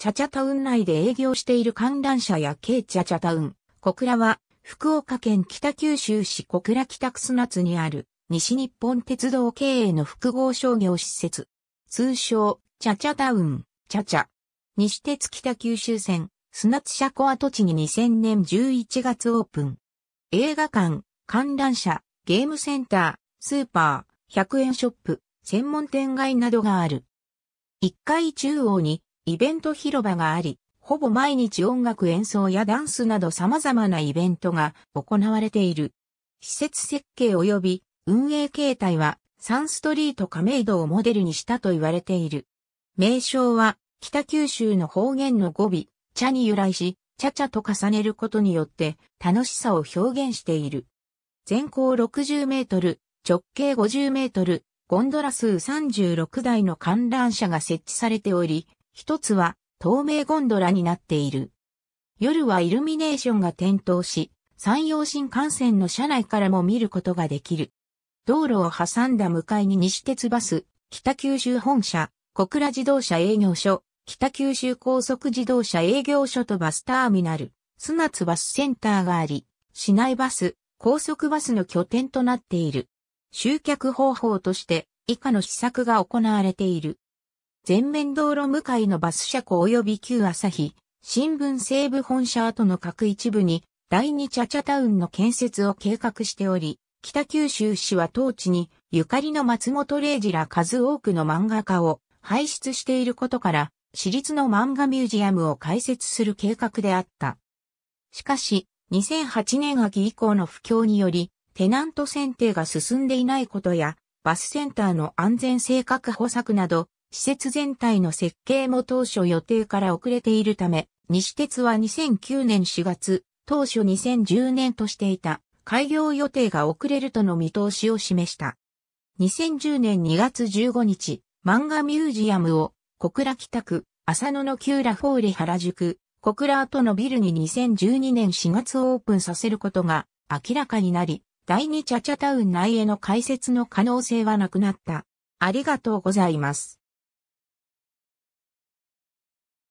チャチャタウン内で営業している観覧車や軽チャチャタウン、小倉は、福岡県北九州市小倉北砂津にある、西日本鉄道経営の複合商業施設。通称、チャチャタウン、チャチャ。西鉄北九州線、砂津車庫跡地に2000年11月オープン。映画館、観覧車、ゲームセンター、スーパー、100円ショップ、専門店街などがある。1階中央にイベント広場があり、ほぼ毎日音楽演奏やダンスなど様々なイベントが行われている。施設設計及び運営形態はサンストリート亀戸をモデルにしたと言われている。名称は北九州の方言の語尾、茶に由来し、チャチャと重ねることによって楽しさを表現している。全高60メートル、直径50メートル、ゴンドラ数36台の観覧車が設置されており、一つは透明ゴンドラになっている。夜はイルミネーションが点灯し、山陽新幹線の車内からも見ることができる。道路を挟んだ向かいに西鉄バス、北九州本社、小倉自動車営業所、北九州高速自動車営業所とバスターミナル、砂津バスセンターがあり、市内バス、高速バスの拠点となっている。集客方法として以下の施策が行われている。全面道路向かいのバス車庫及び旧朝日、新聞西部本社跡の各一部に、第二チャチャタウンの建設を計画しており、北九州市は当地に、ゆかりの松本零士ら数多くの漫画家を輩出していることから、私立の漫画ミュージアムを開設する計画であった。しかし、2008年秋以降の不況により、テナント選定が進んでいないことや、バスセンターの安全性確保策など、施設全体の設計も当初予定から遅れているため、西鉄は2009年4月、当初2010年としていた開業予定が遅れるとの見通しを示した。2010年2月15日、漫画ミュージアムを小倉北区、浅野の旧ラフォーレ原宿、小倉跡のビルに2012年4月オープンさせることが明らかになり、第2チャチャタウン内への開設の可能性はなくなった。ありがとうございます。